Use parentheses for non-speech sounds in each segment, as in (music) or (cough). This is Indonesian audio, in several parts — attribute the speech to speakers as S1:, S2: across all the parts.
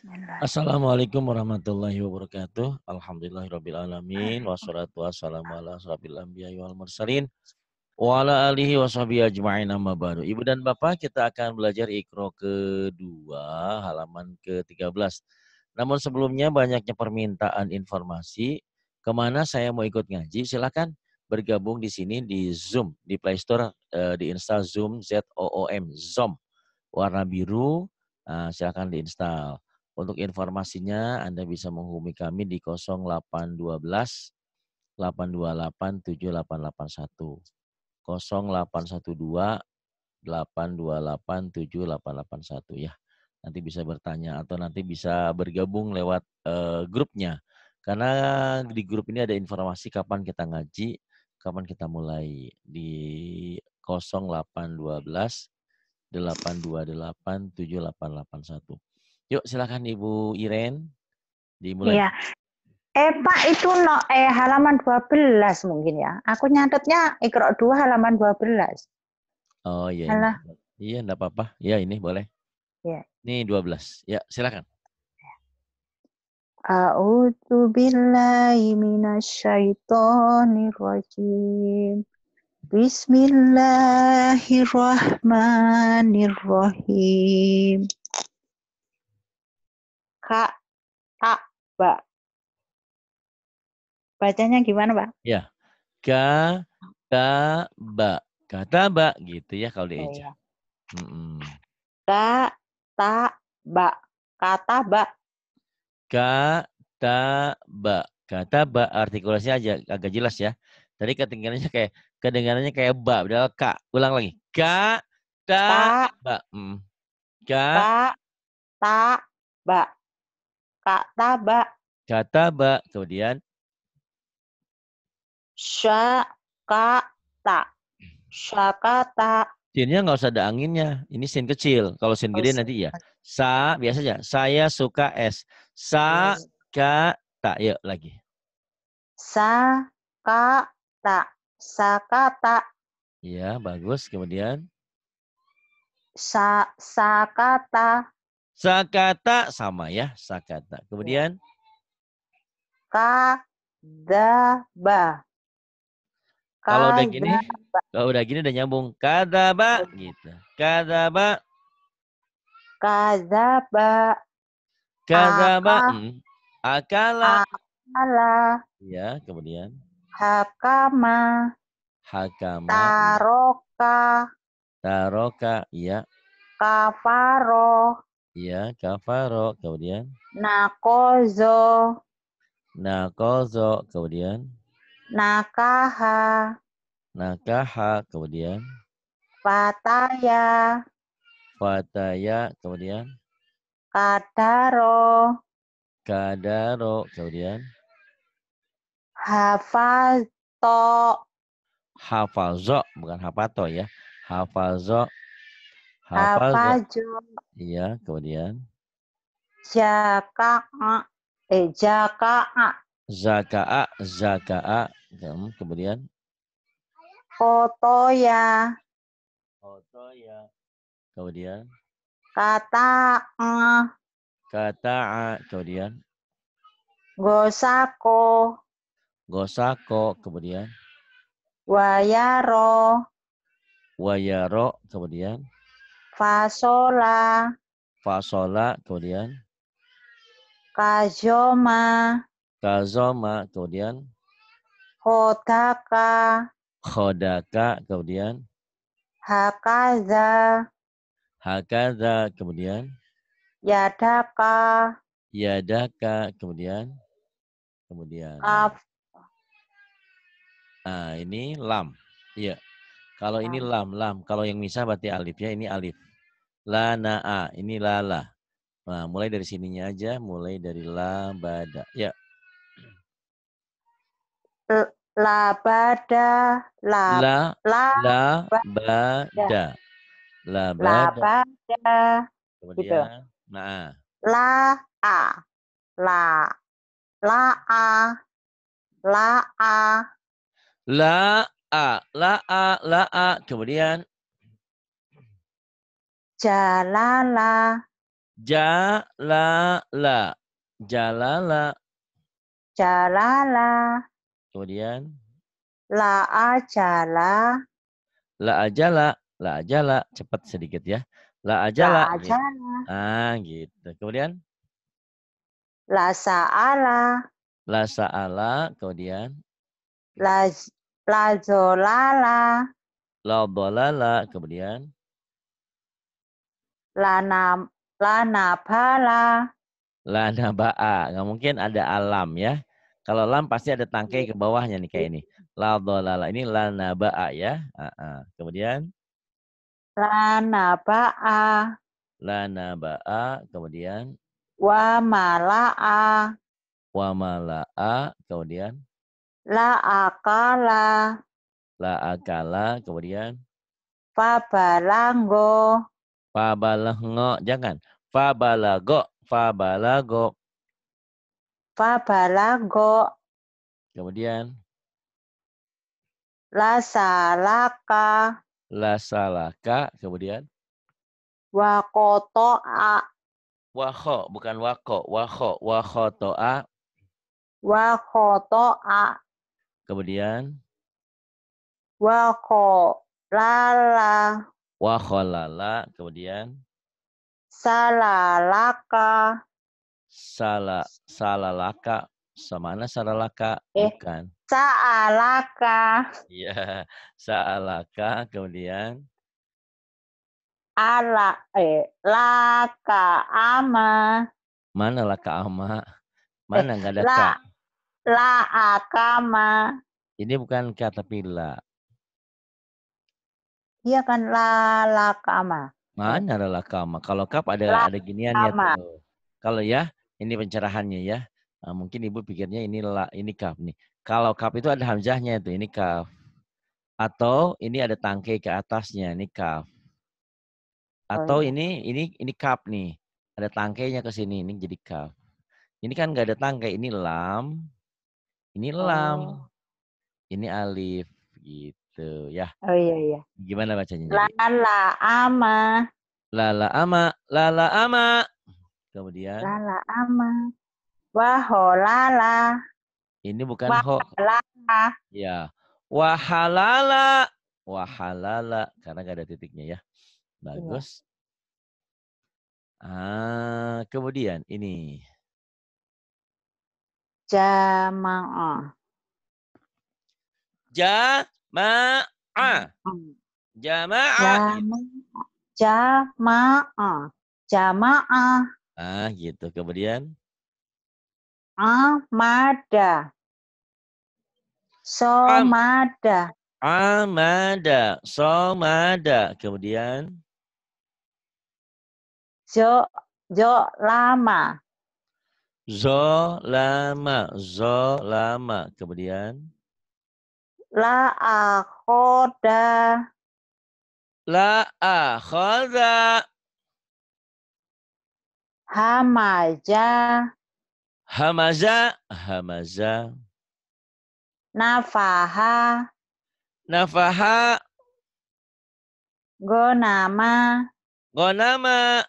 S1: Bismillah. Assalamualaikum warahmatullahi wabarakatuh. Alhamdulillahirrabbilalamin. Wassalatu wassalamu ala asrafil anbiya wal mursalin. Wa ala alihi wa ajma'in amma baru. Ibu dan Bapak, kita akan belajar Iqra kedua, halaman ke-13. Namun sebelumnya banyaknya permintaan informasi. Kemana saya mau ikut ngaji, silakan bergabung di sini di Zoom, di Play Store, eh, di Insta Zoom, Z-O-O-M, Zoom. Warna biru, Nah, silakan diinstal. Untuk informasinya Anda bisa menghubungi kami di 0812 828 7881. 0812 828 7881 ya. Nanti bisa bertanya atau nanti bisa bergabung lewat uh, grupnya. Karena di grup ini ada informasi kapan kita ngaji, kapan kita mulai di 0812 828 7881. Yuk silahkan Ibu Iren dimulai. Iya.
S2: Eh Pak itu no, eh halaman 12 mungkin ya. Aku nyatetnya ikro 2 halaman 12.
S1: Oh iya. Iya, Iya enggak apa-apa. Iya ini boleh. Iya. Ini 12. Ya, silakan. Iya.
S2: A'udzu billahi minasyaitonir rajim. Bismillahirrahmanirrahim ka ta ba. Bacanya gimana, Pak?
S1: Ya. Ga ta ba. Kata ba gitu ya kalau dieja. Oh, iya.
S2: Mm -mm. Ka ta ba. Kata ba.
S1: Kata ba. Kata ba artikulasinya aja agak jelas ya. Tadi kedengarannya kayak kedengarannya kayak ba, padahal ka. Ulang lagi. Ka
S2: ta ba.
S1: Mm. Ka ta
S2: ta ba. Kataba.
S1: Kataba. Kemudian.
S2: Syakata. Syakata.
S1: Sinnya nggak usah ada anginnya. Ini sin kecil. Kalau sin gede oh, nanti ya. Sa, biasa aja. Saya suka es. Sa, ka, ta. Yuk lagi.
S2: Sa, ka, ta. Sa, ka, ta.
S1: Iya, bagus. Kemudian?
S2: Sa, sa, ka, ta.
S1: Sakata sama ya, sakata. Iya. Kemudian
S2: kadaba. Kalau udah gini,
S1: kalau udah gini udah nyambung. Kadaba gitu. Kadaba.
S2: Kadaba. Kadaba.
S1: Hmm. Akala.
S2: Akala.
S1: Ya, kemudian.
S2: Hakama.
S1: Hakama. Hmm.
S2: Taroka.
S1: Taroka, iya.
S2: Kafaro.
S1: Ya, kafaro kemudian.
S2: Nakozo.
S1: Nakozo kemudian.
S2: Nakaha.
S1: Nakaha kemudian.
S2: Fataya.
S1: Fataya kemudian.
S2: Kadaro.
S1: Kadaro kemudian.
S2: Hafato.
S1: Hafazo bukan hafato ya. Hafazo
S2: apa jo
S1: Iya, kemudian.
S2: a Eh, a
S1: zaka a hmm, Kemudian.
S2: Koto ya.
S1: Koto ya.
S2: Kemudian. kata a kata a Kemudian. Gosako.
S1: Gosako. Kemudian.
S2: Wayaro.
S1: Wayaro. Kemudian.
S2: Fasola.
S1: Fasola, kemudian.
S2: Kazoma.
S1: Kazoma, kemudian.
S2: Kodaka.
S1: Kodaka, kemudian.
S2: Hakaza.
S1: Hakaza, kemudian.
S2: Yadaka.
S1: Yadaka, kemudian. Kemudian. Af. Nah, ini lam. Iya. Kalau ini lam, lam. Kalau yang misah berarti alif ya. Ini alif. Lanaa. Ini lala. Nah, mulai dari sininya aja, mulai dari labada. Ya.
S2: E, labada, la, la, la, labada.
S1: Labada. Labada.
S2: Gitu.
S1: Kemudian, gitu. nah.
S2: La, a. La, la, a. La, a.
S1: La, a. La, a. La, a. Kemudian,
S2: Jalala. Jalala. Jalala. Jalala. Kemudian. La ajala.
S1: La ajala. La ajala. Cepat sedikit ya. La ajala. La ajala. Iya. Ah gitu. Kemudian.
S2: La sa'ala.
S1: La sa'ala. Kemudian.
S2: La, la zolala.
S1: La dolala. Kemudian.
S2: Lana lana
S1: lana ba'a Nggak mungkin ada alam ya. Kalau lam pasti ada tangkai ke bawahnya nih kayak ini. La dolala. Ini lana ba'a ya. kemudian
S2: lana Kemudian?
S1: lana ba'a Kemudian?
S2: wa mala'a Kemudian? la akala, la akala Kemudian? Fabalango.
S1: Fabalagho. Jangan. Fabalago. Fabalago.
S2: Fabalago.
S1: Kemudian.
S2: Lasalaka.
S1: Lasalaka. Kemudian.
S2: Wakotoa.
S1: Waho, bukan wako. Waho. Wakotoa.
S2: Wakotoa.
S1: Kemudian.
S2: Wako. Lala.
S1: Wa khalala kemudian
S2: salalaka
S1: sala salalaka samana salalaka eh, bukan
S2: saalaka
S1: ya (laughs) saalaka kemudian
S2: ala eh laka ama
S1: mana laka ama eh,
S2: mana eh, nggak ada la, ka la akama
S1: ini bukan kata pila
S2: Iya kan lalakama. kama.
S1: Mana lalakama? kama? Kalau kap ada ada ginian ya. Tuh. Kalau ya, ini pencerahannya ya. Nah, mungkin ibu pikirnya ini la, ini kap nih. Kalau kap itu ada hamzahnya itu, ini kaf. Atau ini ada tangkai ke atasnya, ini kaf. Oh, Atau oh. ini ini ini kap nih. Ada tangkainya ke sini, ini jadi kaf. Ini kan nggak ada tangkai, ini lam. Ini lam. Oh. Ini alif gitu gitu ya. Oh iya iya. Gimana bacanya?
S2: Lala ama.
S1: Lala ama, lala ama. Kemudian lala
S2: ama. lala.
S1: Ini bukan ho.
S2: Lala.
S1: Ya. Wahalala. Wahalala karena gak ada titiknya ya. Iya. Bagus. Iya. Ah, kemudian
S2: ini jamaah.
S1: Ja Ma'a. jamaah,
S2: jamaah, jamaah, Ah,
S1: gitu. Kemudian?
S2: Amada. Somada.
S1: Amada. Somada. Kemudian?
S2: Jo, jo lama.
S1: Zolama, zolama. Kemudian?
S2: La akhoda. La akhoda. Hamaja.
S1: Hamaza. Hamaza.
S2: Nafaha. Nafaha. Gonama.
S1: Gonama.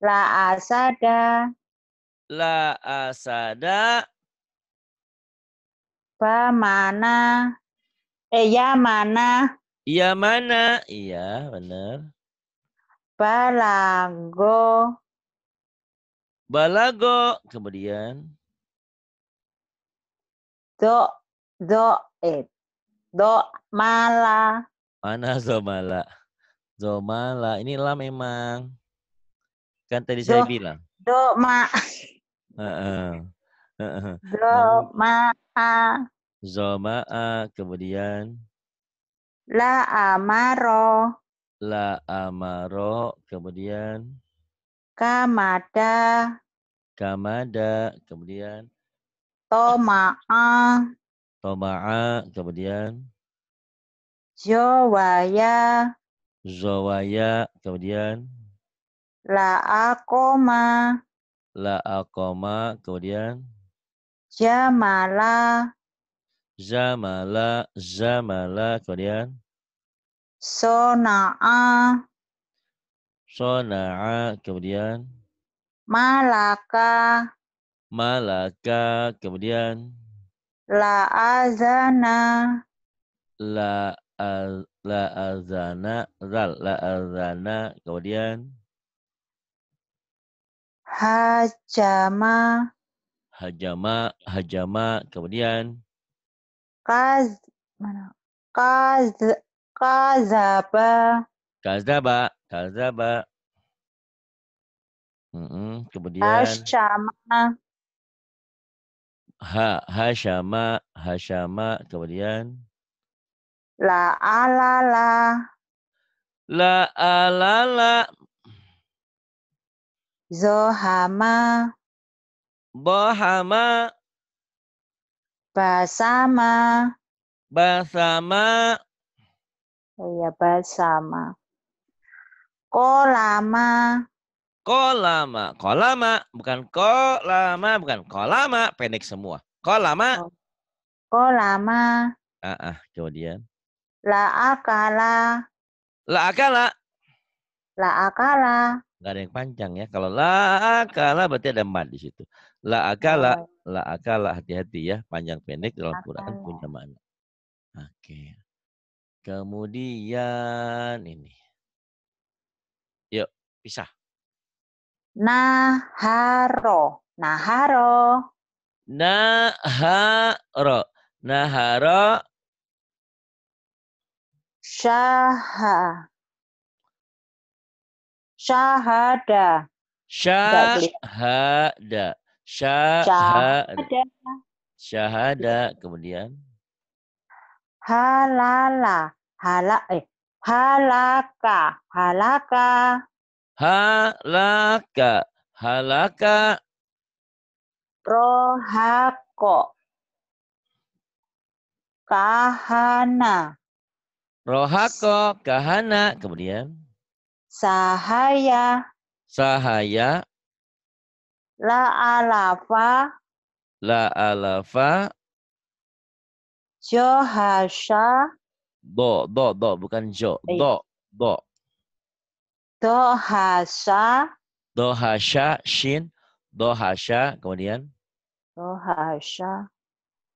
S2: La asada.
S1: La asada.
S2: Ba mana? Eh ya mana?
S1: Iya mana? Iya benar.
S2: Balago.
S1: Balago. Kemudian.
S2: Do do eh do mala.
S1: Mana (laughs) zomala? Zomala. Ini lam memang. Kan tadi do, saya bilang.
S2: Do ma.
S1: Uh -uh.
S2: Zoma'a.
S1: Zoma'a. Kemudian.
S2: La amaro.
S1: La amaro. Kemudian.
S2: Kamada.
S1: Kamada. Kemudian.
S2: Toma'a.
S1: Toma'a. Kemudian.
S2: Jowaya.
S1: Zawaya. Kemudian.
S2: La akoma.
S1: La akoma. Kemudian.
S2: Jamala.
S1: Jamala, Jamala Kemudian?
S2: Sona'a.
S1: Sona'a. Kemudian?
S2: Malaka.
S1: Malaka. Kemudian?
S2: La'azana.
S1: La, al, la'azana. Zal. La'azana. Kemudian?
S2: Hajama
S1: hajama hajama kemudian
S2: kaz mana kaz kazaba
S1: kazaba kazaba mm -mm. kemudian
S2: hasyama
S1: ha hasyama hasyama kemudian
S2: la alala la alala zohama
S1: Bahama.
S2: Basama.
S1: Basama.
S2: Oh iya, basama. Kolama.
S1: Kolama. Kolama. Bukan kolama. Bukan kolama. Pendek semua. Kolama. Oh.
S2: Kolama.
S1: Ah, ah kemudian.
S2: La akala.
S1: La akala.
S2: La akala
S1: nggak ada yang panjang ya. Kalau la akala berarti ada mat di situ. La akala, la akala hati-hati ya, panjang pendek dalam Quran punya mana Oke. Kemudian ini. Yuk, pisah.
S2: Naharo. Naharo.
S1: Naharo. Naharo.
S2: Syaha. Syahada. Syahada.
S1: Syahada. Syahada. Kemudian.
S2: Halala. Hala, eh. Halaka. Halaka.
S1: Halaka. Halaka.
S2: Rohako. Kahana.
S1: Rohako. Kahana. Kemudian.
S2: Sahaya.
S1: Sahaya.
S2: La alafa.
S1: La alafa.
S2: jo hasha, Do, do, do. Bukan jo. Do, do. do hasha, do hasha
S1: Shin. do hasha Kemudian.
S2: do hasha,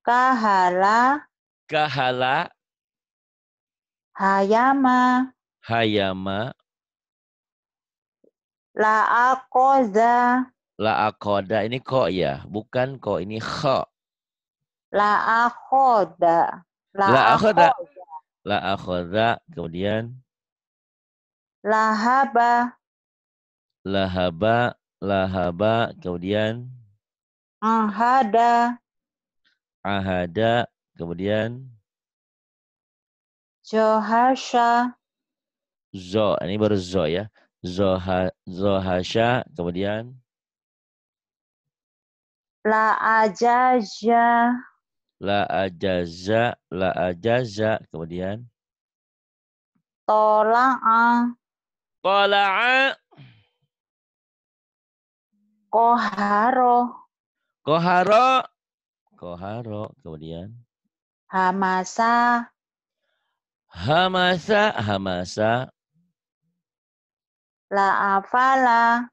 S2: Kahala.
S1: Kahala.
S2: Hayama.
S1: Hayama.
S2: La akoda.
S1: La akoda ini kok ya, bukan kok ini kho.
S2: La akoda. La, la akoda.
S1: La akoda. Kemudian.
S2: Lahaba.
S1: Lahaba. Lahaba. Kemudian.
S2: Ahada.
S1: Ahada. Kemudian.
S2: Johasha.
S1: Zo. Ini baru zo ya. Zoha, Zohasya, kemudian
S2: La ajaja.
S1: La ajaza, la ajaza, kemudian
S2: Tola'a. Tola'a. Koharo.
S1: Koharo. Koharo, kemudian
S2: Hamasa.
S1: Hamasa, hamasa,
S2: La afala.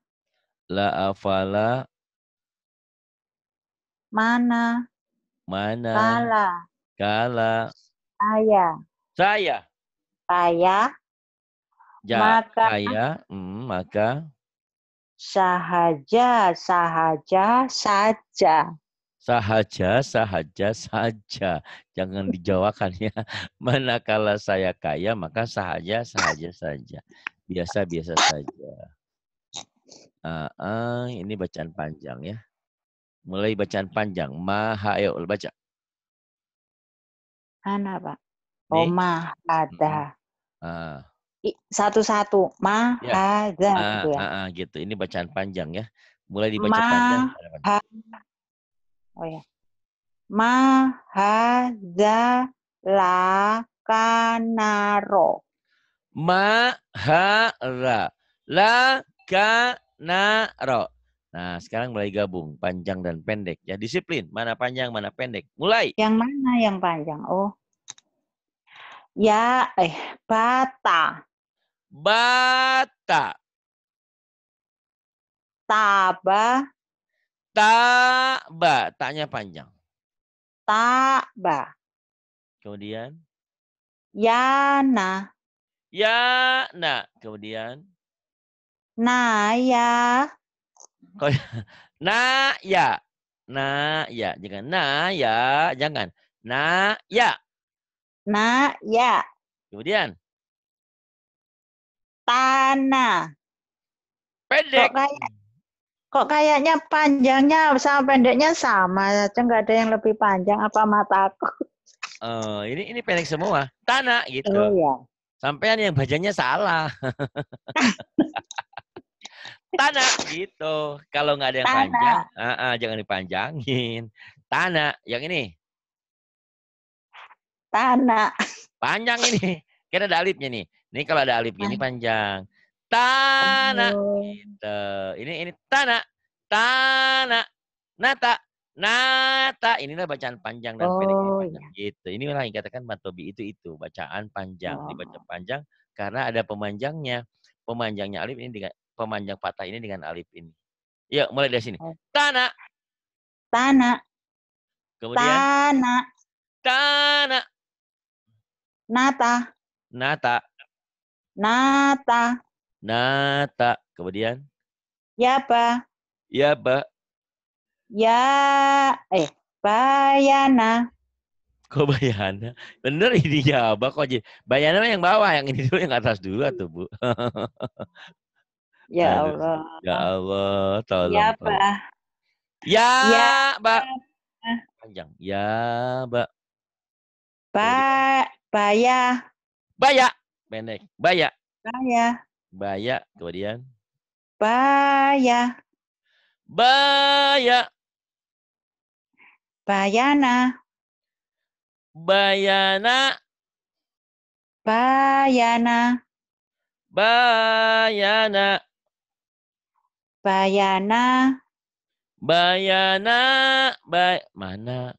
S1: La afala.
S2: Mana?
S1: Mana? Kala. Kala. Saya. Saya. Saya. Ja, maka. Saya. Mm, maka.
S2: Sahaja, sahaja, saja
S1: sahaja, sahaja, sahaja. Jangan dijawabkan ya. (laughs) Manakala saya kaya, maka sahaja, sahaja, saja. Biasa-biasa saja. Uh, uh, ini bacaan panjang ya. Mulai bacaan panjang. Maha, ayo baca.
S2: Mana Pak. Oh, ada. Uh. Ah. Satu-satu. Ma, Ya. Uh, gitu,
S1: uh, gitu. Ini bacaan panjang ya. Mulai dibaca Ma panjang.
S2: Oh ya. Mahadza lakanaro.
S1: Mahara. Lakanaro. Nah, sekarang mulai gabung panjang dan pendek. Ya, disiplin. Mana panjang, mana pendek.
S2: Mulai. Yang mana yang panjang? Oh. Ya, eh, bata. Bata. Taba
S1: ba Taknya panjang. ba. Kemudian?
S2: Yana.
S1: Yana. Kemudian?
S2: Naya. Ya.
S1: Naya. Naya. Jangan Naya. Jangan.
S2: Naya. Naya. Kemudian? Tanah. Pendek kok kayaknya panjangnya sama pendeknya sama aja nggak ada yang lebih panjang apa mataku
S1: oh ini ini pendek semua tanah gitu oh, iya. sampean yang bacanya salah (laughs) tanah gitu kalau nggak ada yang tanah. panjang uh, uh, jangan dipanjangin tanah yang ini tanah panjang ini kira ada alipnya nih ini kalau ada alip gini panjang Tanah. Gitu. Ini ini tanah. Tanah. Nata. Nata. Inilah bacaan panjang dan oh, pendek. Panjang. Iya. Gitu. Ini yang dikatakan Matobi itu itu bacaan panjang, oh. dibaca panjang karena ada pemanjangnya. Pemanjangnya alif ini dengan pemanjang patah ini dengan alif ini. Yuk, mulai dari sini.
S2: Tanah. Tanah.
S1: Kemudian tanah.
S2: Tanah. Nata. Nata. Nata. Nata. Kemudian? Ya, Pak. Ya, Pak. Ya, eh, Bayana.
S1: Kok Bayana? Bener ini ya, Pak. Kok jadi Bayana yang bawah, yang ini dulu yang atas dulu atau Bu? ya Allah. Ya Allah, tolong. Ya, Pak. Ya, ya Pak. Panjang. Ya, Pak.
S2: Pak, Baya. Baya.
S1: Pendek. Baya. Baya. Baya kemudian.
S2: Baya. Baya. Bayana. Bayana. Bayana. Bayana. Bayana.
S1: Bayana. Bay mana?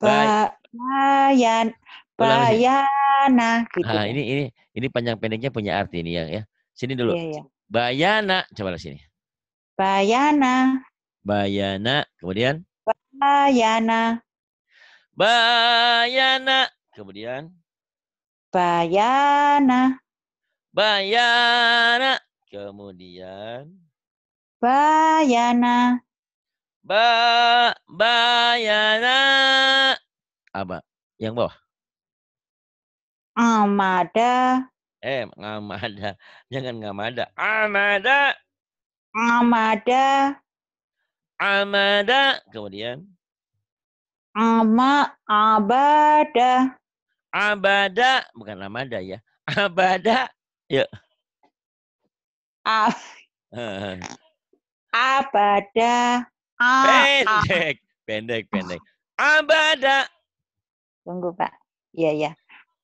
S2: Ba bayan Bayana. Gitu. Nah, ini ini ini
S1: panjang pendeknya punya arti ini yang ya. Sini dulu. Iya, iya. Bayana. Coba lah sini.
S2: Bayana.
S1: Bayana. Kemudian?
S2: Bayana. Bayana. Kemudian? Bayana. Bayana.
S1: Kemudian?
S2: Bayana.
S1: Ba
S2: bayana. Apa? Yang bawah. Amada.
S1: Eh, ngamada. (laughs) Jangan ngamada. Amada.
S2: Amada. Amada. Kemudian. Ama abada.
S1: Abada. Bukan amada ya.
S2: Abada. Yuk. Ya. Ab (laughs) abada. A pendek. Pendek, pendek. Abada. Tunggu, Pak. Iya, iya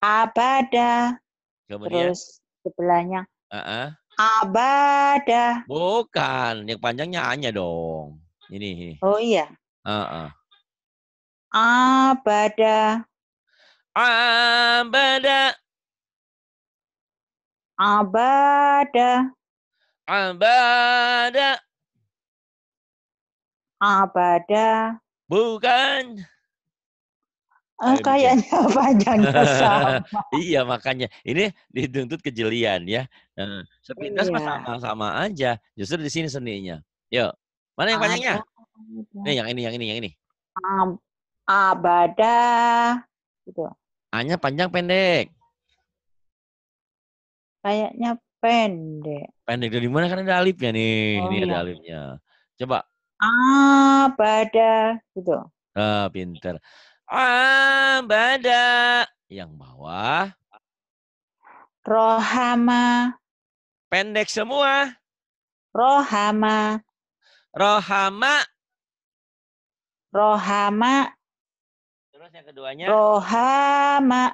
S2: abada. Kemudian? Terus sebelahnya uh-uh. abada.
S1: Bukan, yang panjangnya
S2: hanya dong. Ini. ini. Oh iya. Uh-uh. Abada.
S1: Abada.
S2: Abada. Abada. Abada. Bukan. Ah, kayaknya (laughs) panjang sama.
S1: (laughs) iya makanya ini dituntut kejelian ya. Nah, sepintas iya. sama-sama aja. Justru di sini seninya. Yuk, mana yang panjangnya? Ini yang ini yang ini yang ini.
S2: Um, abada gitu.
S1: Hanya panjang pendek.
S2: Kayaknya pendek.
S1: Pendek dari mana kan ada alifnya nih. Oh, ini iya. ada alifnya. Coba.
S2: Abada gitu.
S1: Ah, pinter
S2: abada. Yang bawah. Rohama. Pendek semua. Rohama. Rohama. Rohama. Terus yang keduanya. Rohama.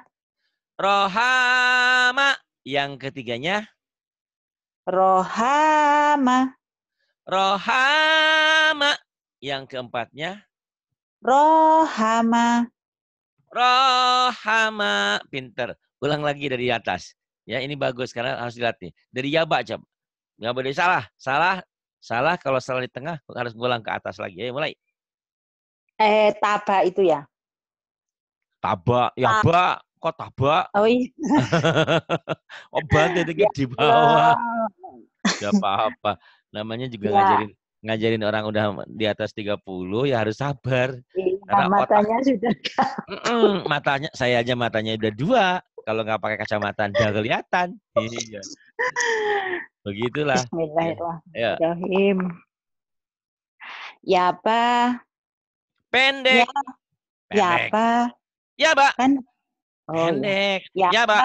S1: Rohama. Yang ketiganya. Rohama. Rohama. Yang keempatnya.
S2: Rohama.
S1: Rohama. Pinter. Ulang lagi dari atas. Ya, ini bagus karena harus dilatih. Dari Yaba coba. Nggak boleh salah. Salah. Salah kalau salah di tengah harus pulang ke atas lagi. Ayo mulai.
S2: Eh, taba itu ya.
S1: Taba, ya ba. Kok taba? Oh iya. (laughs) Obat oh, itu ya, di bawah. Gak apa-apa. Namanya juga ya. ngajarin ngajarin orang udah di atas 30 ya harus sabar.
S2: Iya, matanya otak, sudah (laughs)
S1: matanya saya aja matanya udah dua kalau nggak pakai kacamata nggak kelihatan. Iya. Begitulah.
S2: Ya. Ya apa? Pendek. Ya, ya Pendek. ya apa? Ya, Pak. Pen oh, ya. Pendek. Ya, ya Pak.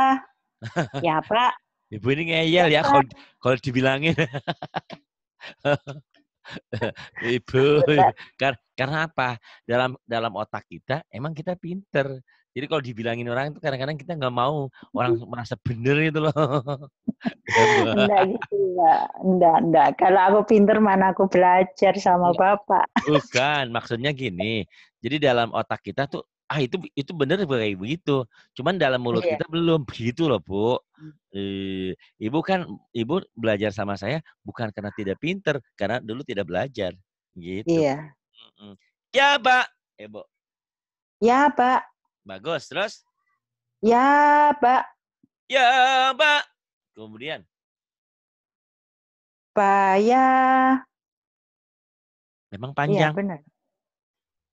S2: (laughs) Ya, Pak.
S1: Ibu ini ngeyel ya, ya kalau kalau dibilangin. (laughs) (laughs) ibu, Kar karena apa dalam dalam otak kita emang kita
S2: pinter
S1: jadi kalau dibilangin orang itu kadang-kadang kita nggak mau orang (laughs) merasa bener itu loh enggak (laughs)
S2: gitu ya enggak enggak kalau aku pinter mana aku belajar sama iya. bapak
S1: bukan maksudnya gini jadi dalam otak kita tuh ah itu itu bener kayak begitu cuman dalam mulut yeah. kita belum (laughs) begitu loh bu e, ibu kan ibu belajar sama saya bukan karena tidak pinter karena dulu tidak
S2: belajar gitu iya
S1: yeah. ya pak eh bu
S2: ya pak
S1: bagus terus
S2: ya pak
S1: ya pak kemudian
S2: pak ya
S1: memang iya, panjang ya,
S2: benar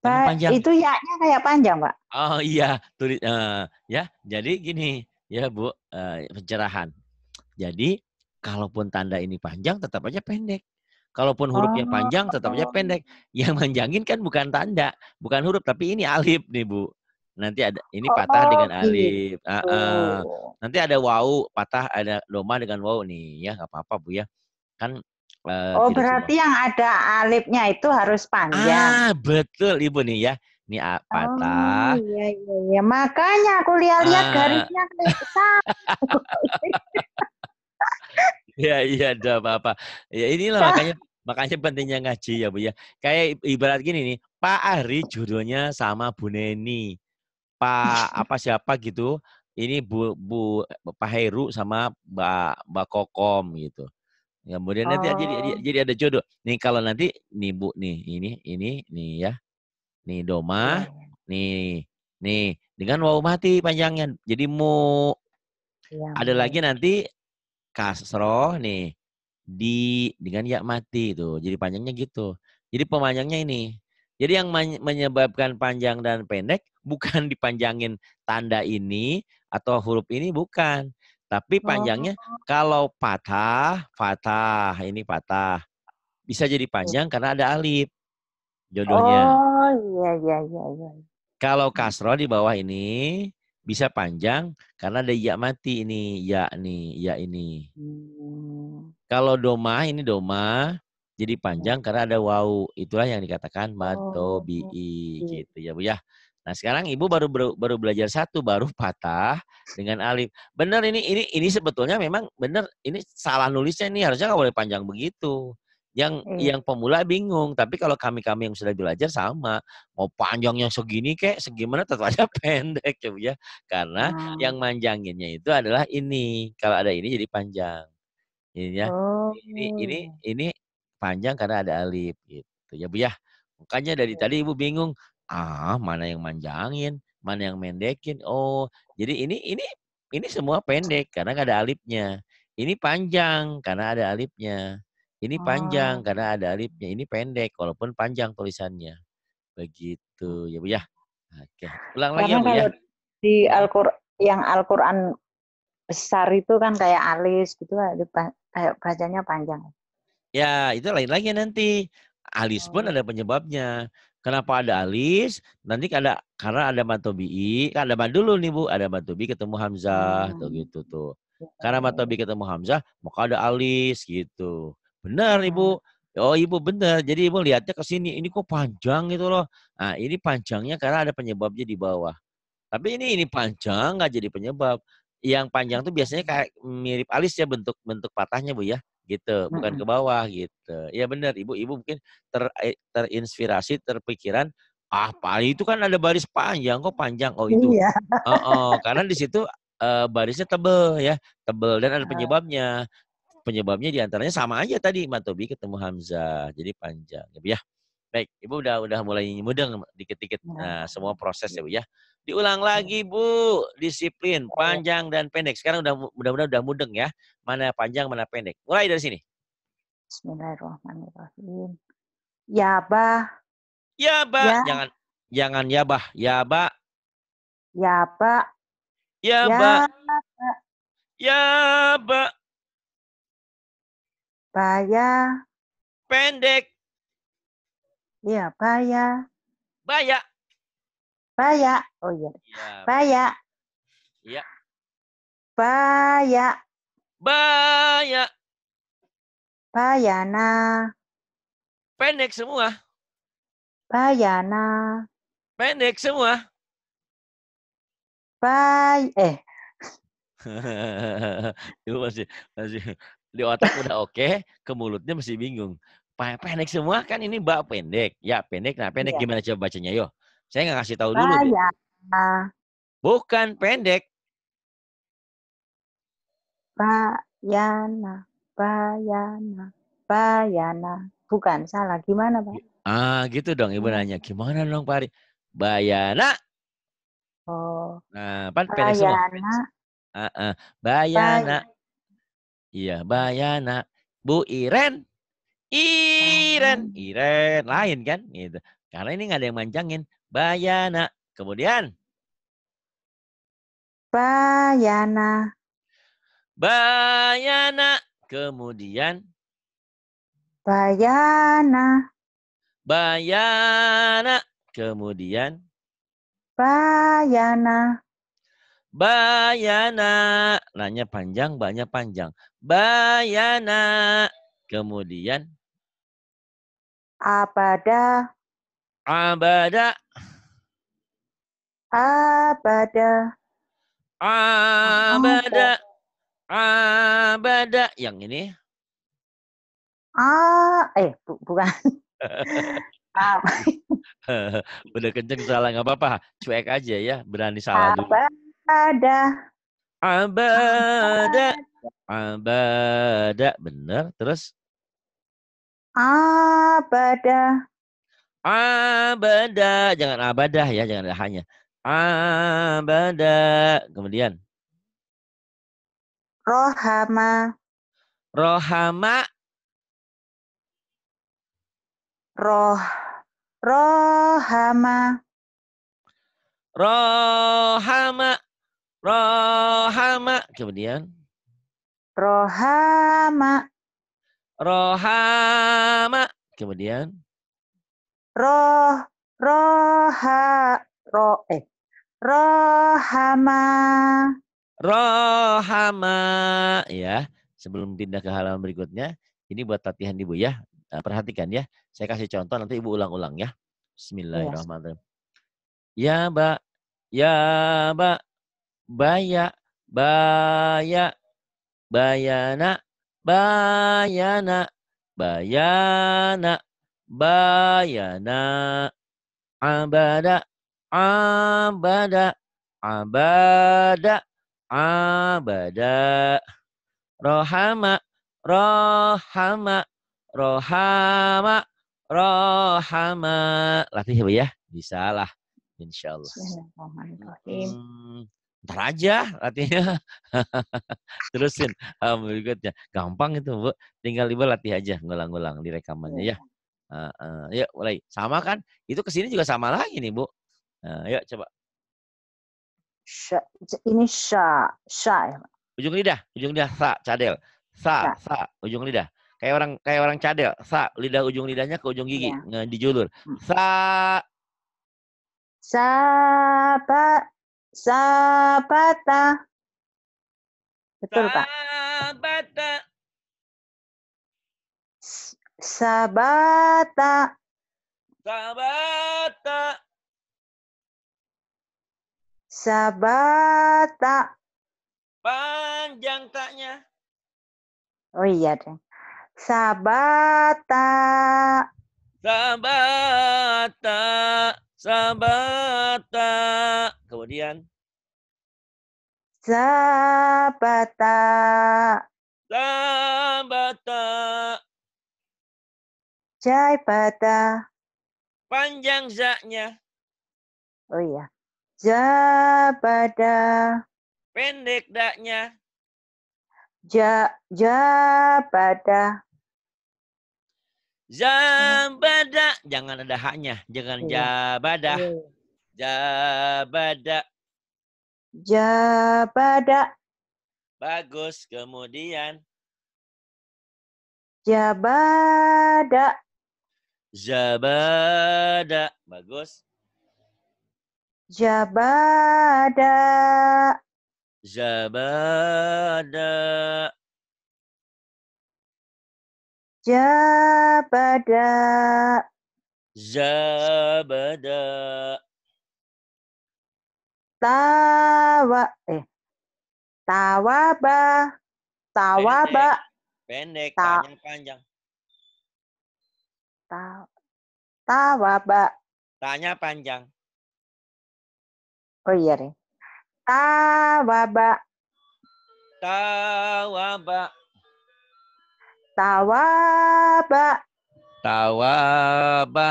S2: Pak, panjang. itu yaknya kayak panjang, Pak.
S1: Oh iya, tulis uh, ya. Jadi gini, ya Bu, uh, pencerahan. Jadi kalaupun tanda ini panjang tetap aja pendek. Kalaupun hurufnya oh. panjang tetap aja pendek. Yang manjangin kan bukan tanda, bukan huruf tapi ini alif nih, Bu. Nanti ada ini oh, patah oh, dengan alif. Uh, uh. Nanti ada wau, patah ada doma dengan wau nih, ya nggak apa-apa, Bu ya. Kan Uh, oh berarti
S2: yang ada alifnya itu harus panjang.
S1: Ah betul ibu nih ya. Ini apa? Oh, patah. Oh, iya,
S2: iya, iya. Makanya aku lihat-lihat ah. garisnya (laughs) besar.
S1: Iya iya ada apa-apa. Ya inilah nah. makanya makanya pentingnya ngaji ya bu ya. Kayak ibarat gini nih. Pak Ari judulnya sama Bu Neni. Pak apa siapa gitu. Ini Bu Bu Pak Heru sama Mbak Mbak Kokom gitu. Ya, kemudian oh. nanti jadi, jadi jadi ada jodoh. Nih kalau nanti nih Bu nih ini ini nih ya. Nih doma, iya. nih nih dengan wau mati panjangnya. Jadi mu ya. ada lagi nanti kasroh nih di dengan ya mati itu. Jadi panjangnya gitu. Jadi pemanjangnya ini. Jadi yang menyebabkan panjang dan pendek (laughs) bukan dipanjangin tanda ini atau huruf ini bukan tapi oh, panjangnya oh. kalau patah, patah, ini patah. Bisa jadi iya. panjang karena ada alif jodohnya.
S2: Oh, iya iya iya, iya.
S1: Kalau kasro di bawah ini bisa panjang karena ada ya mati ini, ya nih, ya ini. Hmm. Kalau doma ini doma jadi iya. panjang karena ada wau. Itulah yang dikatakan matobi oh. gitu ya Bu ya. Nah sekarang ibu baru baru belajar satu, baru (laughs) patah dengan alif. Benar ini ini ini sebetulnya memang benar ini salah nulisnya ini harusnya nggak boleh panjang begitu. Yang hmm. yang pemula bingung, tapi kalau kami kami yang sudah belajar sama mau panjangnya segini kayak segimana tetap aja (laughs) pendek coba ya, karena hmm. yang manjanginnya itu adalah ini. Kalau ada ini jadi panjang. Ini ya. Oh. Ini ini ini panjang karena ada alif gitu ya bu ya. Makanya dari tadi iya. ibu bingung ah mana yang manjangin mana yang mendekin oh jadi ini ini ini semua pendek karena nggak ada alipnya ini panjang karena ada alipnya ini panjang oh. karena ada alipnya ini pendek walaupun panjang tulisannya begitu ya bu ya oke ulang karena lagi ya bu ya
S2: di Alquran yang Alquran besar itu kan kayak alis gitu kayak bacanya panjang
S1: ya itu lain lagi nanti alis pun oh. ada penyebabnya Kenapa ada alis? Nanti ada karena ada matobi. kan ada dulu nih Bu, ada matobi ketemu hamzah hmm. tuh gitu tuh. Karena matobi ketemu hamzah, maka ada alis gitu. Benar Ibu. Ah. Oh ibu benar, jadi ibu lihatnya ke sini, ini kok panjang gitu loh. Nah ini panjangnya karena ada penyebabnya di bawah. Tapi ini ini panjang nggak jadi penyebab. Yang panjang tuh biasanya kayak mirip alis ya bentuk bentuk patahnya bu ya gitu bukan ke bawah gitu ya benar ibu-ibu mungkin ter eh, terinspirasi terpikiran ah pak itu kan ada baris panjang kok panjang oh itu iya. oh, oh. karena di situ uh, barisnya tebel ya tebel dan ada penyebabnya penyebabnya diantaranya sama aja tadi Matobi ketemu Hamzah jadi panjang ya, ya. baik ibu udah udah mulai mudeng dikit-dikit nah semua proses ya bu ya Diulang hmm. lagi, Bu. Disiplin oh. panjang dan pendek. Sekarang udah mudah-mudahan udah mudeng ya. Mana panjang, mana pendek. Mulai dari sini.
S2: Bismillahirrahmanirrahim. Ya, Yabah.
S1: Ya. Ya Jangan jangan Ya ya ya, ya ya yabah.
S2: Ya Yabah. Ya Ba. Baya. Pendek. Ya baya. Baya. Baya. Oh iya. iya Baya. Iya. Baya. Baya. Bayana.
S1: Pendek semua.
S2: Bayana.
S1: Pendek semua.
S2: Bay eh. (laughs)
S1: Itu masih masih di otak udah oke, ke mulutnya masih bingung. Pendek semua kan ini mbak pendek. Ya pendek, nah pendek iya. gimana coba bacanya yo? Saya nggak kasih tahu dulu. Ya. Bukan pendek.
S2: Bayana, bayana, bayana. Bukan salah. Gimana, Pak?
S1: Ah, gitu dong Ibu iya. nanya. Gimana dong, Pak Bayana. Oh. Nah, pan pendek semua. Bayana. Uh, uh. Bayana. Iya, Bayana. Bu Iren.
S2: Iren.
S1: Iren. Lain kan? Gitu. Karena ini nggak ada yang manjangin. Bayana. Kemudian?
S2: Bayana.
S1: Bayana. Kemudian?
S2: Bayana.
S1: Bayana. Kemudian?
S2: Bayana.
S1: Bayana. Nanya panjang, banyak panjang.
S2: Bayana.
S1: Kemudian?
S2: Abada. Abada. Abada. Abada.
S1: Abada. Yang ini.
S2: A, eh bu, bukan.
S1: Bener (laughs) (laughs) kenceng salah nggak apa-apa, cuek aja ya, berani salah dulu.
S2: Abada.
S1: Abada. Abada, bener. Terus?
S2: Abada
S1: abada jangan abadah ya jangan ada hanya abada kemudian
S2: rohama
S1: rohama
S2: roh rohama rohama rohama kemudian rohama rohama
S1: kemudian
S2: roh roha ro eh rohama rohama
S1: ya sebelum pindah ke halaman berikutnya ini buat latihan ibu ya nah, perhatikan ya saya kasih contoh nanti ibu ulang-ulang ya Bismillahirrahmanirrahim ya mbak, ya ba baya baya bayana bayana bayana bayana abada abada abada abada rohama rohama rohama rohama latih ya, ya? bisa lah insyaallah
S2: hmm,
S1: ntar aja latihnya (laughs) terusin um, berikutnya gampang itu bu tinggal ibu latih aja ngulang-ngulang di rekamannya iya. ya. Uh, uh, yuk mulai. Sama kan? Itu kesini juga sama lagi nih, Bu. Uh, yuk coba.
S2: Sya, ini sya, sya.
S1: Ujung lidah, ujung lidah sa, cadel. Sa, sa, ujung lidah. Kayak orang kayak orang cadel, sa, lidah ujung lidahnya ke ujung gigi, ya. dijulur.
S2: Hmm. Sa Sapa Sapata. Betul, Pak. Sabat Sabata. Sabata. Sabata. Panjang taknya. Oh iya deh. Sabata.
S1: Sabata. Sabata. Kemudian.
S2: Sabata. Sabata. Jai Bata. Panjang zaknya. Oh iya. Jabada.
S1: Pendek daknya.
S2: Ja, jabada.
S1: Jabada. Jangan ada haknya. Jangan iya. jabada. Iya. Jabada.
S2: Jabada.
S1: Bagus. Kemudian.
S2: Jabada
S1: jabada Bagus.
S2: Jabada.
S1: Jabada.
S2: Jabada.
S1: Jabada.
S2: Tawa eh tawaba tawaba
S1: pendek, pendek Ta tanya panjang
S2: Ta tawaba.
S1: Tanya panjang.
S2: Oh iya, Ring. Tawaba.
S1: Tawaba.
S2: Tawaba.
S1: Tawaba.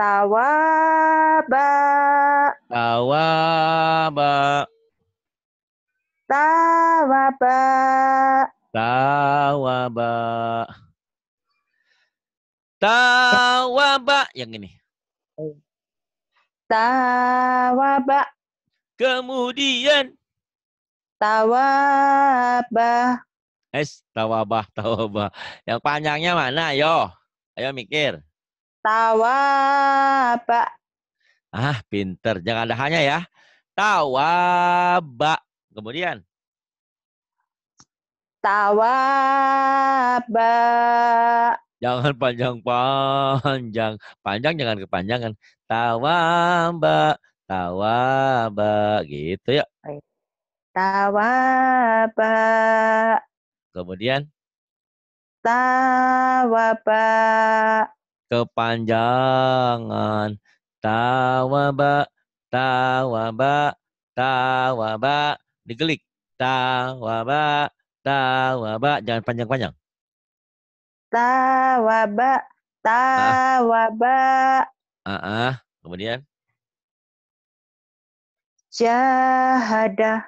S2: Tawaba.
S1: Tawaba.
S2: Tawaba.
S1: Tawaba.
S2: Tawaba yang ini. Tawaba. Kemudian Tawaba.
S1: Es Tawaba, Tawaba. Yang panjangnya mana? Yo, ayo mikir.
S2: Tawaba.
S1: Ah, pinter. Jangan ada hanya ya. Tawaba. Kemudian tawaba Jangan panjang-panjang. Panjang jangan kepanjangan. Tawaba, tawaba gitu ya.
S2: Tawaba. Kemudian tawaba.
S1: Kepanjangan. Tawaba, tawaba, tawaba. Digelik. Tawaba, tawaba. Jangan panjang-panjang.
S2: Tawaba. Tawaba.
S1: Ah, uh -uh. kemudian?
S2: Jahadah.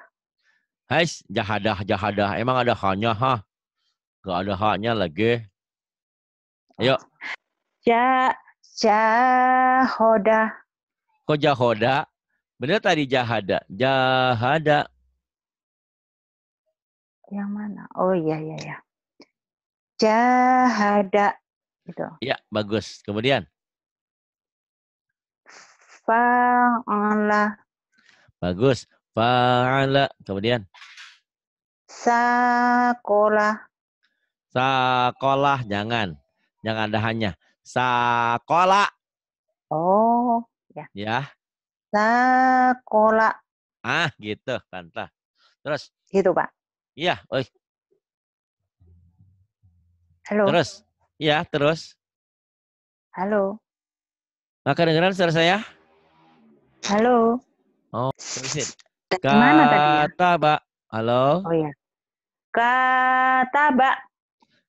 S1: hai jahadah, jahadah. Emang ada hanya, ha? Gak ada hanya lagi. Ayo.
S2: Ja, jahoda.
S1: Kok jahoda? Bener tadi jahada. Jahada.
S2: Yang mana? Oh iya, iya, iya. Jahada gitu.
S1: Ya, bagus. Kemudian
S2: fa'ala.
S1: Bagus. Fa'ala. Kemudian
S2: sekolah.
S1: Sekolah, jangan. Jangan ada hanya. Sakola. Oh, ya. Ya.
S2: Sakola.
S1: Ah, gitu, Kanta. Terus. Gitu, Pak. Iya, oi, Halo. Terus. Ya, terus. Halo. Maka dengeran suara saya? Halo. Oh,
S2: terusin. (sniffs) Gimana tadi? Ya? Kata, Mbak. Halo. Oh ya. Kata, Mbak.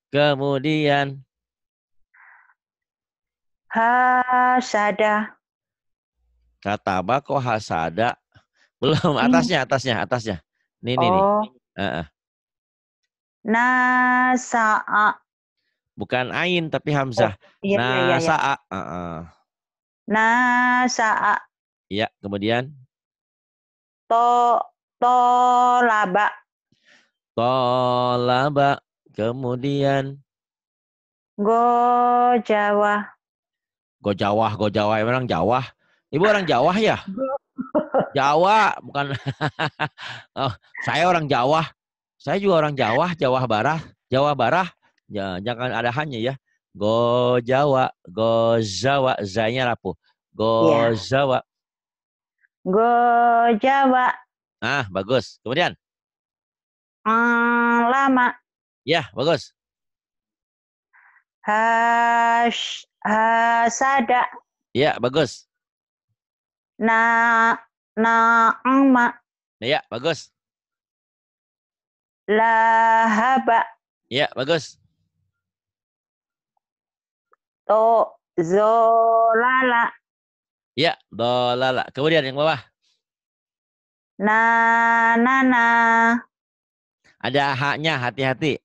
S1: Kemudian.
S2: Hasada.
S1: Kata, Mbak, kok hasada? (laughs) Belum, hmm. atasnya, atasnya, atasnya. Nih, oh. nih, nih.
S2: Uh -uh. Nasa'a
S1: bukan ain tapi hamzah. Oh,
S2: iya, iya nah, iya, iya. sa'a. Uh -uh. Nasaa.
S1: Iya, kemudian
S2: to tolaba.
S1: Tolaba. Kemudian
S2: gojawa.
S1: Gojawah, gojawah emang Jawa. Ibu orang Jawa ya? (laughs) Jawa bukan. (laughs) oh, saya orang Jawa. Saya juga orang Jawa, Jawa Barat, Jawa Barat. Ya, jangan ada hanya ya. Go Jawa, go Jawa, zanya rapuh. Go ya. Jawa.
S2: Go Jawa.
S1: Ah, bagus. Kemudian?
S2: Mm, lama.
S1: Ya, bagus.
S2: Has, hasada.
S1: Ya, bagus.
S2: Na, ma.
S1: Ya, bagus.
S2: Lahaba. Ya, bagus to zolala.
S1: Ya, dolala. Kemudian yang bawah.
S2: Na na na.
S1: Ada haknya, hati-hati.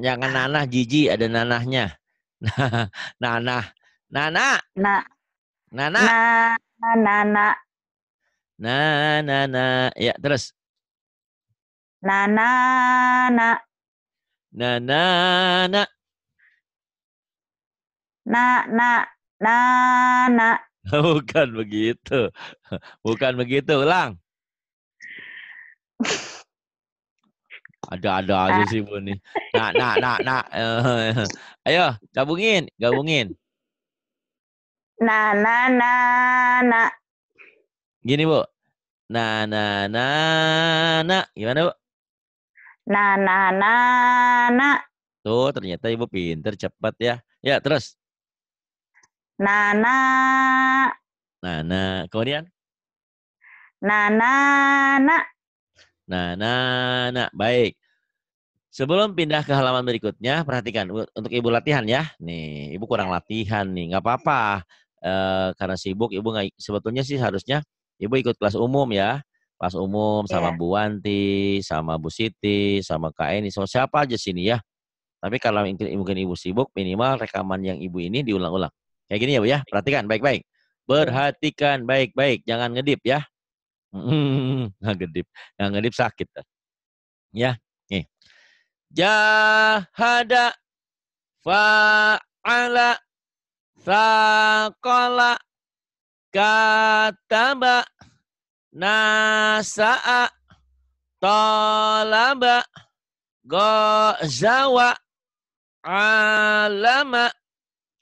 S1: Jangan nanah jiji, ada nanahnya. (laughs) nah nanah. Nana. Na. Nana.
S2: Na na na.
S1: Na na na. Ya, terus. Na
S2: na na.
S1: Na na na
S2: na na na na.
S1: (laughs) Bukan begitu. (laughs) Bukan begitu, ulang. Ada-ada aja ah. sih Bu nih. Na na na na. (laughs) Ayo, gabungin, gabungin.
S2: Na, na, na, na.
S1: Gini Bu. Na, na, na, na. Gimana Bu?
S2: Na, na, na, na.
S1: Tuh, ternyata Ibu pinter, cepat ya. Ya, terus. Nana. Nana. Kemudian?
S2: Nana. Nana.
S1: Nana. Nana. Baik. Sebelum pindah ke halaman berikutnya, perhatikan untuk ibu latihan ya. Nih, ibu kurang latihan nih, nggak apa-apa. E, karena sibuk, ibu nggak. Sebetulnya sih harusnya ibu ikut kelas umum ya, kelas umum sama yeah. Bu Wanti, sama Bu Siti, sama Kak Eni, sama siapa aja sini ya. Tapi kalau mungkin ibu sibuk, minimal rekaman yang ibu ini diulang-ulang. Kayak gini ya Bu ya, perhatikan baik-baik. Perhatikan baik-baik, jangan ngedip ya. (laughs) nggak ngedip, nggak ngedip sakit. Ya, nih. Jahada fa'ala saqala kataba nasa'a talaba gozawa alama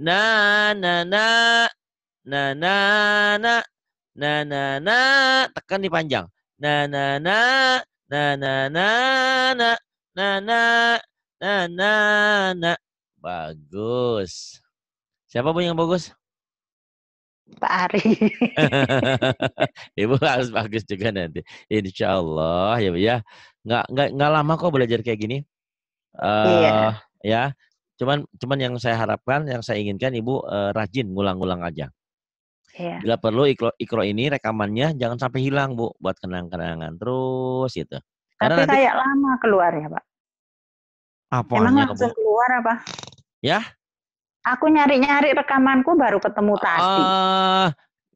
S1: na na na na na na na na na tekan di panjang na na na na na na na na na na na na bagus siapa pun
S2: yang bagus Pak Ari
S1: Ibu harus bagus juga nanti Insya Allah ya ya nggak nggak nggak lama kok belajar kayak gini uh, iya. ya Cuman cuman yang saya harapkan, yang saya inginkan Ibu eh, rajin ngulang-ngulang aja. Yeah. Bila perlu ikro, ikro ini rekamannya jangan sampai hilang Bu buat kenang-kenangan terus gitu. Karena Tapi nanti, kayak
S2: lama keluar ya Pak.
S1: Apa? Emang langsung Bu? keluar apa? Ya?
S2: Aku nyari-nyari rekamanku baru ketemu ah, tadi.
S1: Uh,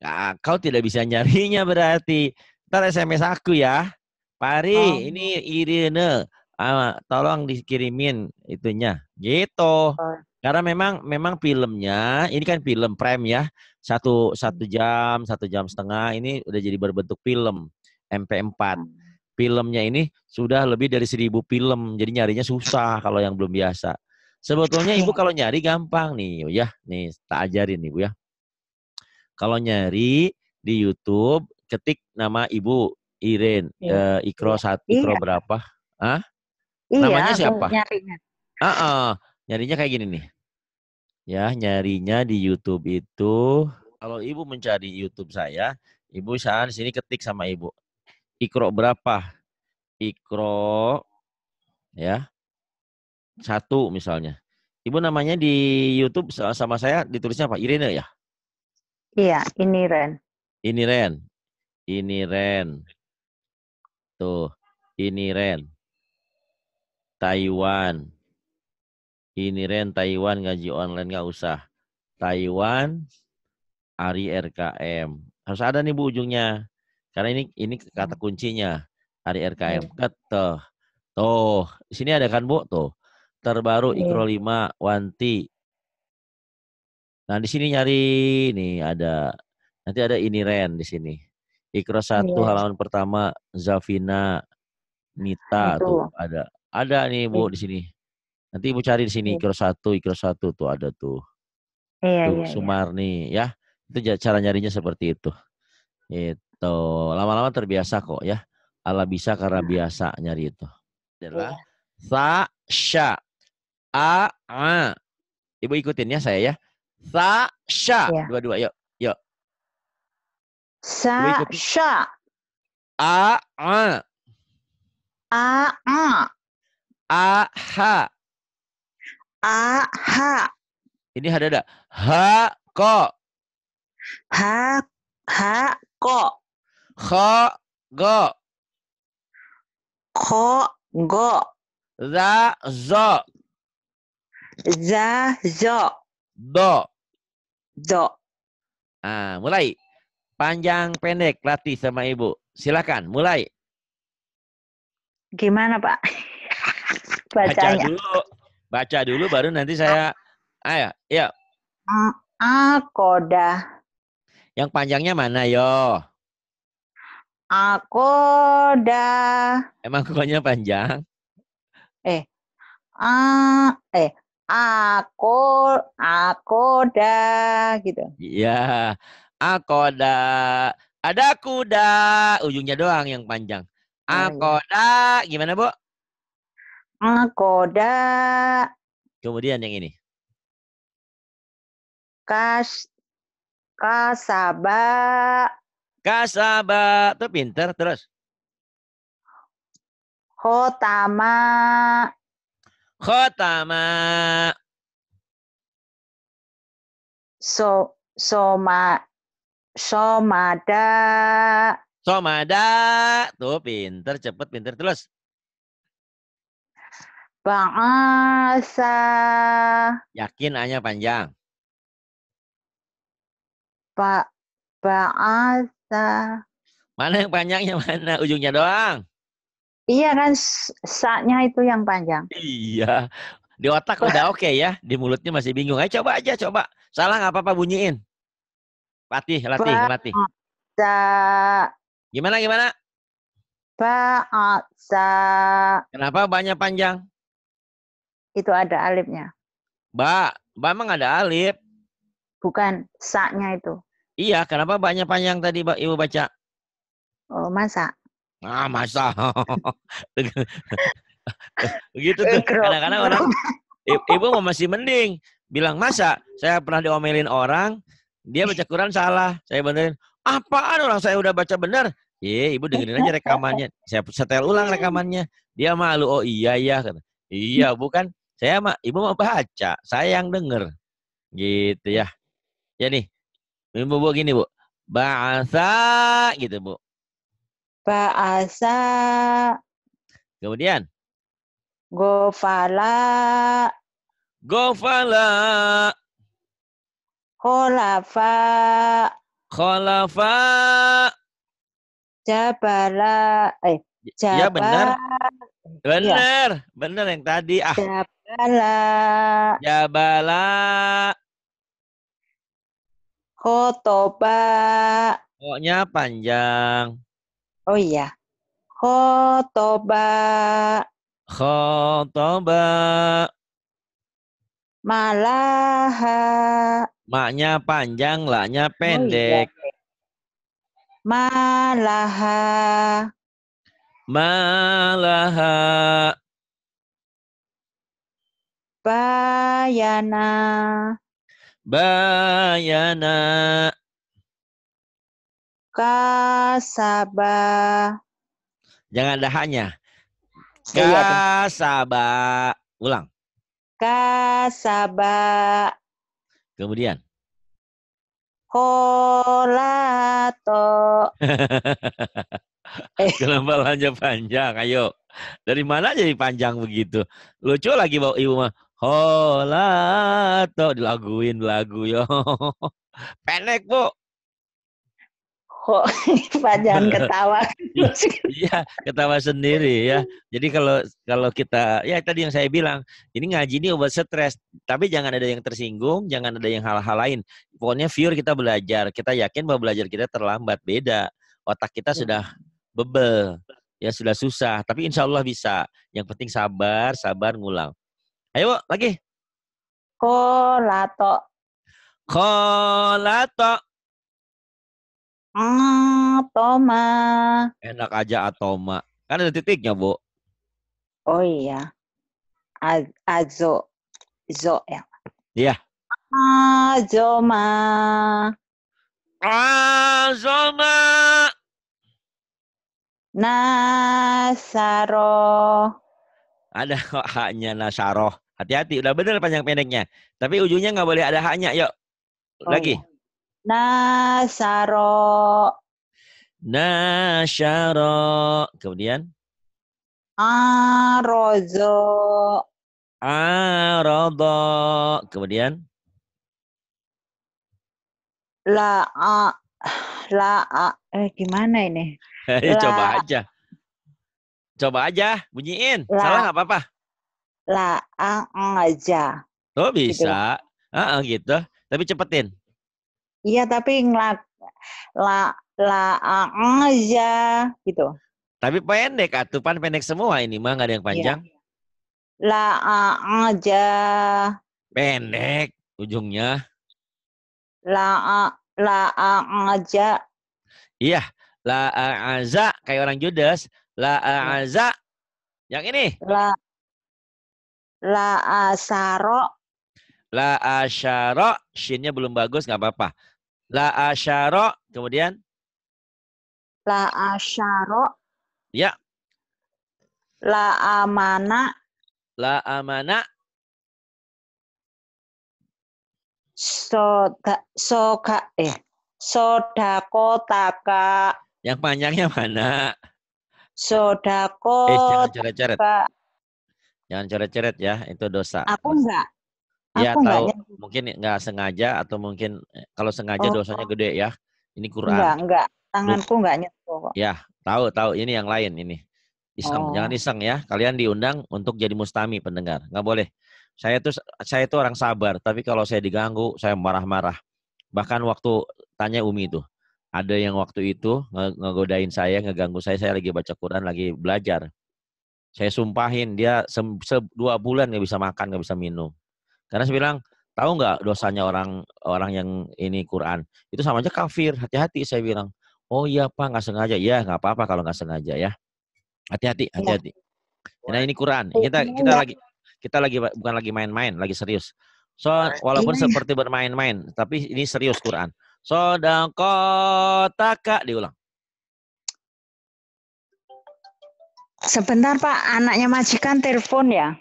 S1: nah, kau tidak bisa nyarinya berarti. Ntar SMS aku ya. Pari, oh. ini Irene ah, tolong dikirimin itunya gitu oh. karena memang memang filmnya ini kan film prem ya satu satu hmm. jam satu jam setengah ini udah jadi berbentuk film MP4 hmm. filmnya ini sudah lebih dari seribu film jadi nyarinya susah kalau yang belum biasa sebetulnya ibu (laughs) kalau nyari gampang nih ya nih tak ajarin ibu ya kalau nyari di YouTube ketik nama ibu Irene eh, iya. uh, ikro satu ikro iya. berapa ah Iya, Namanya siapa? Nyarinya. Uh -uh. Nyarinya kayak gini nih. Ya, nyarinya di YouTube itu kalau ibu mencari YouTube saya, ibu saya di sini ketik sama ibu. Ikro berapa? Ikro ya. Satu misalnya. Ibu namanya di YouTube sama saya ditulisnya apa? Irene ya?
S2: Iya, ini Ren.
S1: Ini Ren. Ini Ren. Tuh, ini Ren. Taiwan. Ini Ren Taiwan ngaji online nggak usah. Taiwan Ari RKM. Harus ada nih Bu ujungnya. Karena ini ini kata kuncinya Ari RKM. Iya. Keteh. Tuh, di sini ada kan Bu tuh. Terbaru iya. Ikro 5 Wanti. Nah, di sini nyari nih ada nanti ada ini Ren di sini. Ikro 1 iya. halaman pertama Zafina Mita tuh ada. Ada nih Bu iya. di sini. Nanti Ibu cari di sini iya. ikro satu, ikro satu tuh ada tuh. Iya, tuh, iya, Sumarni iya. ya. Itu cara nyarinya seperti itu. Itu lama-lama terbiasa kok ya. Ala bisa karena iya. biasa nyari itu. Adalah iya. sa sya a a. Ibu ikutin ya saya ya. Sa sya iya. dua-dua yuk. Yuk. Sa sya a a a a A H. Ini ada ada H
S2: ko. H H ko. Kho go. Kho go. Za zo. Za zo. Do.
S1: Do. Ah, mulai. Panjang pendek latih sama ibu. Silakan, mulai. Gimana, Pak? bacanya. Baca dulu, baca dulu baru nanti saya ayo, ah, ya.
S2: Akoda. Ya.
S1: Yang panjangnya mana yo?
S2: Akoda.
S1: Emang koknya panjang?
S2: Eh. A eh aku akoda gitu.
S1: Iya. Akoda. Ada kuda, ujungnya doang yang panjang. Akoda, oh, iya. gimana bu? Koda. Kemudian
S2: yang ini. Kas kasaba. Kasaba. Tuh pinter terus. Khotama. Khotama. So soma somada. Somada.
S1: Tuh pinter cepet pinter terus.
S2: Ba'asa.
S1: Yakin hanya panjang.
S2: Pak Ba'asa.
S1: Mana yang panjangnya mana? Ujungnya doang.
S2: Iya kan saatnya itu yang panjang.
S1: Iya. Di otak udah (laughs) oke okay ya, di mulutnya masih bingung. Ayo coba aja coba. Salah nggak apa-apa bunyiin. Latih, latih, latih.
S2: Ba'asa.
S1: Gimana gimana?
S2: Ba'asa.
S1: Kenapa banyak
S2: panjang? Itu ada alifnya.
S1: Ba, ba emang ada alif.
S2: Bukan, saknya itu.
S1: Iya, kenapa banyak panjang tadi Ibu baca?
S2: Oh, masa?
S1: Ah, masa. (laughs) Begitu tuh. Kadang-kadang orang Ibu masih mending bilang masa. Saya pernah diomelin orang, dia baca Quran salah. Saya benerin. Apaan orang saya udah baca benar? Iya, ibu dengerin aja rekamannya. Saya setel ulang rekamannya. Dia malu. Oh iya ya. Iya, bukan saya mah ibu mau baca, saya yang denger. Gitu ya. Ya nih. Ibu Bu gini, Bu. bahasa gitu, Bu.
S2: bahasa Kemudian Gofala. Gofala. Kholafa. Kholafa. Jabala. Eh, jabala. Ya, ya benar. Benar,
S1: ya. benar yang tadi. Ah. Jab Jabala. Jabala. Ya,
S2: Kotoba. Koknya panjang. Oh iya. Kotoba. Kotoba. Malaha. Maknya
S1: panjang, laknya pendek. Oh,
S2: iya. Malaha. Malaha. Bayana. Bayana. Kasaba.
S1: Jangan ada hanya. Oh, iya, Kasaba. Ulang.
S2: Kasaba. Kemudian. Kolato.
S1: (laughs) Kenapa panjang? Ayo. Dari mana jadi panjang begitu? Lucu lagi bawa ibu mah. Hola, tuh dilaguin lagu yo. (laughs)
S2: Pendek, Bu. Kok (laughs) Pak jangan (laughs) ketawa. Iya,
S1: iya, ketawa sendiri ya. Jadi kalau kalau kita ya tadi yang saya bilang, ini ngaji ini obat stres, tapi jangan ada yang tersinggung, jangan ada yang hal-hal lain. Pokoknya pure kita belajar. Kita yakin bahwa belajar kita terlambat, beda. Otak kita iya. sudah bebel ya sudah susah tapi insya Allah bisa yang penting sabar sabar
S2: ngulang Ayo lagi. Kolato. Kolato. Atoma. Ah,
S1: Enak aja atoma. Ah, kan ada titiknya, Bu.
S2: Oh iya. azo. Zo ya. Iya. Azoma. Azoma. Nasaro.
S1: Ada (laughs) haknya Nasaro. Hati-hati, udah bener panjang pendeknya. Tapi ujungnya nggak boleh ada haknya, yuk. Oh, Lagi. Iya.
S2: Nasaro.
S1: Nasaro. Kemudian?
S2: Arozo.
S1: Arodo. Kemudian?
S2: La a la a eh gimana ini?
S1: (laughs) Coba aja. Coba aja bunyiin. Salah nggak apa-apa
S2: la ang aja.
S1: Oh gitu. bisa. Gitu. Uh, uh, gitu. Tapi cepetin.
S2: Iya tapi ngelak la la aja gitu.
S1: Tapi pendek atupan ah, pendek semua ini mah nggak ada yang iya. panjang. Iya.
S2: La ang aja.
S1: Pendek ujungnya.
S2: La la ang aja.
S1: Iya, la aja kayak orang Judas. La aja. Iya.
S2: Yang ini. La La asyara.
S1: La asyara. Shinnya belum bagus, nggak apa-apa. La asyara. Kemudian?
S2: La asyara. Ya. La amana.
S1: La amana.
S2: Soda, soka, eh. Sodako taka.
S1: Yang panjangnya mana?
S2: Sodako. Eh, jangan coret-coret.
S1: Jangan coret-coret ya, itu dosa. Aku enggak. Ya, aku tahu iya, enggak. mungkin enggak sengaja atau mungkin eh, kalau sengaja oh. dosanya gede ya. Ini Quran. Enggak,
S2: enggak. Tanganku enggak nyentuh kok. Ya,
S1: tahu, tahu. Ini yang lain ini. Iseng, oh. jangan iseng ya. Kalian diundang untuk jadi mustami pendengar. Enggak boleh. Saya tuh saya tuh orang sabar, tapi kalau saya diganggu, saya marah-marah. Bahkan waktu tanya Umi itu, ada yang waktu itu ngegodain saya, ngeganggu saya, saya lagi baca Quran, lagi belajar. Saya sumpahin dia se, se dua bulan nggak bisa makan, nggak bisa minum. Karena saya bilang, tahu nggak dosanya orang orang yang ini Quran? Itu sama aja kafir. Hati-hati saya bilang. Oh iya pak, nggak sengaja. Ya nggak apa-apa kalau nggak sengaja ya. Hati-hati, iya. hati-hati. Nah ini Quran. Iya. Kita kita iya. lagi kita lagi bukan lagi main-main, lagi serius. So walaupun seperti bermain-main, tapi ini serius Quran. so Sodako taka diulang.
S2: Sebentar Pak, anaknya majikan telepon ya.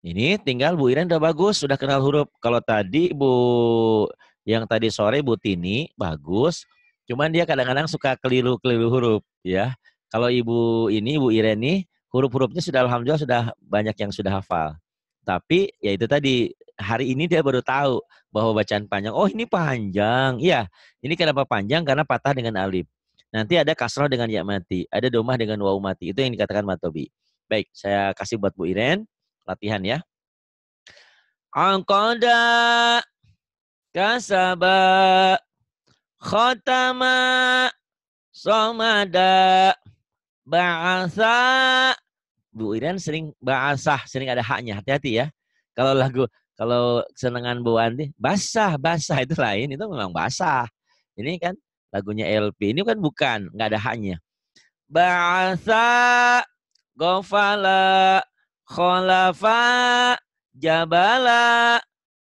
S1: Ini tinggal Bu Iren udah bagus, sudah kenal huruf. Kalau tadi Bu yang tadi sore Bu Tini bagus, cuman dia kadang-kadang suka keliru-keliru huruf ya. Kalau Ibu ini Bu Iren nih huruf-hurufnya sudah alhamdulillah sudah banyak yang sudah hafal. Tapi ya itu tadi hari ini dia baru tahu bahwa bacaan panjang. Oh ini panjang, iya. Ini kenapa panjang? Karena patah dengan alif. Nanti ada kasroh dengan ya mati, ada domah dengan wau mati. Itu yang dikatakan matobi. Baik, saya kasih buat Bu Iren latihan ya. Angkoda kasaba khotama somada ba'asa Bu Iren sering ba'asah, sering ada haknya, hati-hati ya. Kalau lagu kalau senengan Bu Andi, basah, basah itu lain, itu memang basah. Ini kan lagunya LP. Ini kan bukan, nggak ada hanya. Bahasa gofala kholafa jabala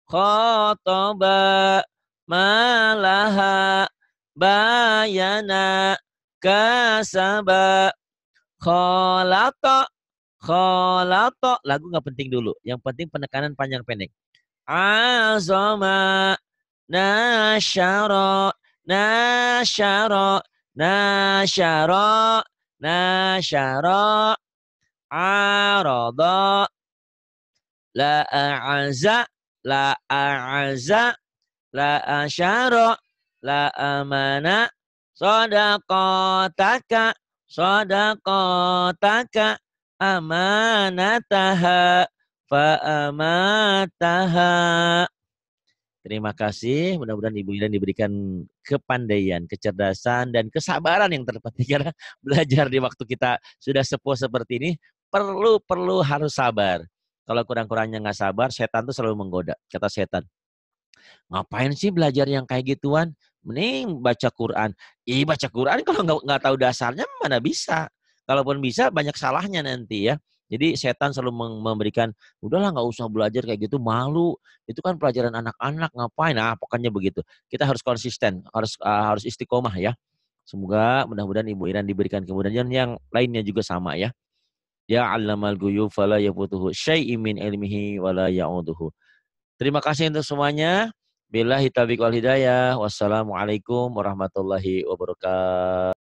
S1: khotoba malaha bayana kasaba kholato kholato lagu nggak penting dulu yang penting penekanan panjang pendek azoma nasyara nasyara nasyara nasyara arada la a'aza la a'aza la asyara la amana sadaqataka sadaqataka amanataha fa amataha Terima kasih. Mudah-mudahan Ibu Ida diberikan kepandaian, kecerdasan, dan kesabaran yang terpenting. (laughs) Karena belajar di waktu kita sudah sepuh seperti ini, perlu-perlu harus sabar. Kalau kurang-kurangnya nggak sabar, setan tuh selalu menggoda. Kata setan, ngapain sih belajar yang kayak gituan? Mending baca Quran. Ih, baca Quran kalau nggak nggak tahu dasarnya mana bisa. Kalaupun bisa, banyak salahnya nanti ya. Jadi setan selalu memberikan, udahlah nggak usah belajar kayak gitu, malu. Itu kan pelajaran anak-anak, ngapain? Nah, pokoknya begitu. Kita harus konsisten, harus uh, harus istiqomah ya. Semoga mudah-mudahan Ibu Iran diberikan kemudahan yang lainnya juga sama ya. Ya Allamal Guyu fala yafutuhu syai'in min ilmihi wala ya'uduhu. Terima kasih untuk semuanya. Bila hitabik wal hidayah. Wassalamualaikum warahmatullahi wabarakatuh.